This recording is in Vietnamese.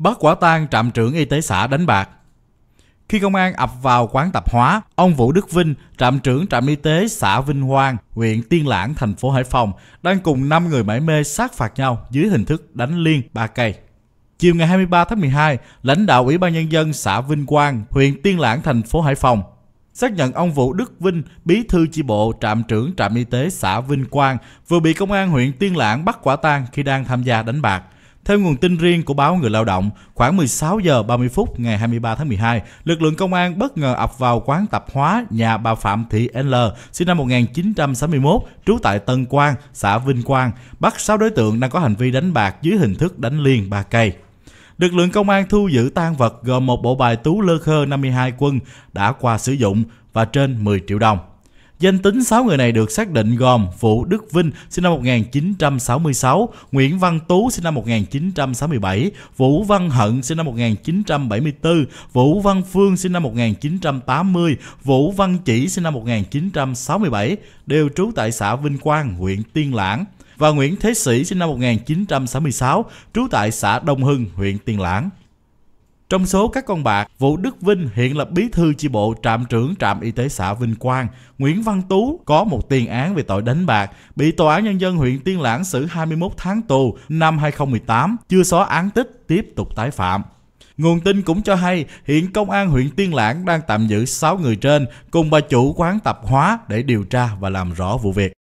bắt quả tang trạm trưởng y tế xã đánh bạc. Khi công an ập vào quán tạp hóa, ông Vũ Đức Vinh, trạm trưởng trạm y tế xã Vinh Hoang, huyện Tiên Lãng, thành phố Hải Phòng, đang cùng 5 người mải mê sát phạt nhau dưới hình thức đánh liên ba cây. Chiều ngày 23 tháng 12, lãnh đạo Ủy ban Nhân dân xã Vinh Quang, huyện Tiên Lãng, thành phố Hải Phòng xác nhận ông Vũ Đức Vinh, bí thư chi bộ trạm trưởng trạm y tế xã Vinh Quang vừa bị công an huyện Tiên Lãng bắt quả tang khi đang tham gia đánh bạc – theo nguồn tin riêng của báo Người Lao động, khoảng 16 giờ 30 phút ngày 23 tháng 12, lực lượng công an bất ngờ ập vào quán tạp hóa nhà bà Phạm Thị L, sinh năm 1961, trú tại Tân Quang, xã Vinh Quang, bắt 6 đối tượng đang có hành vi đánh bạc dưới hình thức đánh liền ba cây. Lực lượng công an thu giữ tang vật gồm một bộ bài tú lơ khơ 52 quân đã qua sử dụng và trên 10 triệu đồng. Danh tính 6 người này được xác định gồm Vũ Đức Vinh sinh năm 1966, Nguyễn Văn Tú sinh năm 1967, Vũ Văn Hận sinh năm 1974, Vũ Văn Phương sinh năm 1980, Vũ Văn Chỉ sinh năm 1967 đều trú tại xã Vinh Quang, huyện Tiên Lãng và Nguyễn Thế Sĩ sinh năm 1966, trú tại xã Đông Hưng, huyện Tiên Lãng. Trong số các con bạc, Vũ Đức Vinh hiện là bí thư chi bộ trạm trưởng trạm y tế xã Vinh Quang. Nguyễn Văn Tú có một tiền án về tội đánh bạc, bị Tòa án Nhân dân huyện Tiên Lãng xử 21 tháng tù năm 2018, chưa xóa án tích, tiếp tục tái phạm. Nguồn tin cũng cho hay hiện công an huyện Tiên Lãng đang tạm giữ 6 người trên cùng bà chủ quán tạp hóa để điều tra và làm rõ vụ việc.